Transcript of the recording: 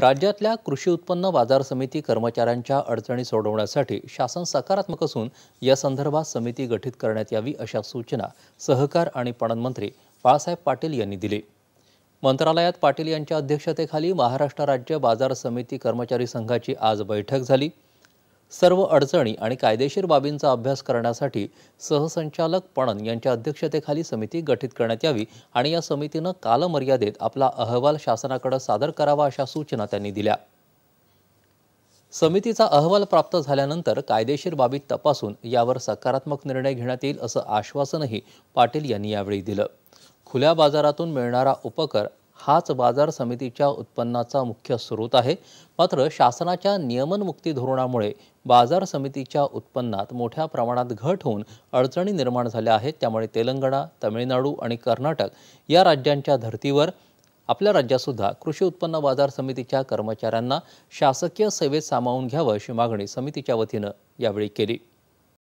राज्यातल्या कृषी उत्पन्न बाजार समिती कर्मचाऱ्यांच्या अडचणी सोडवण्यासाठी शासन सकारात्मक असून या संदर्भात समिती गठीत करण्यात यावी अशा सूचना सहकार आणि पणन मंत्री बाळासाहेब पाटील यांनी दिली मंत्रालयात पाटील यांच्या अध्यक्षतेखाली महाराष्ट्र राज्य बाजार समिती कर्मचारी संघाची आज बैठक झाली सर्व अडचणी आणि कायदेशीर बाबींचा अभ्यास करण्यासाठी सहसंचालक पणन यांच्या अध्यक्षतेखाली समिती गठीत करण्यात यावी आणि या समितीनं कालमर्यादेत आपला अहवाल शासनाकडे सादर करावा अशा सूचना त्यांनी दिल्या समितीचा अहवाल प्राप्त झाल्यानंतर कायदेशीर बाबी तपासून यावर सकारात्मक निर्णय घेण्यात येईल असं आश्वासनही पाटील यांनी यावेळी दिलं खुल्या बाजारातून मिळणारा उपकर हाच बाजार समितीच्या उत्पन्नाचा मुख्य स्रोत आहे मात्र शासनाच्या नियमनमुक्ती धोरणामुळे बाजार समितीच्या उत्पन्नात मोठ्या प्रमाणात घट होऊन अडचणी निर्माण झाल्या आहेत त्यामुळे तेलंगणा तमिळनाडू आणि कर्नाटक या राज्यांच्या धर्तीवर आपल्या राज्यातसुद्धा कृषी उत्पन्न बाजार समितीच्या कर्मचाऱ्यांना शासकीय सेवेत सामावून घ्यावं अशी मागणी समितीच्या वतीनं यावेळी केली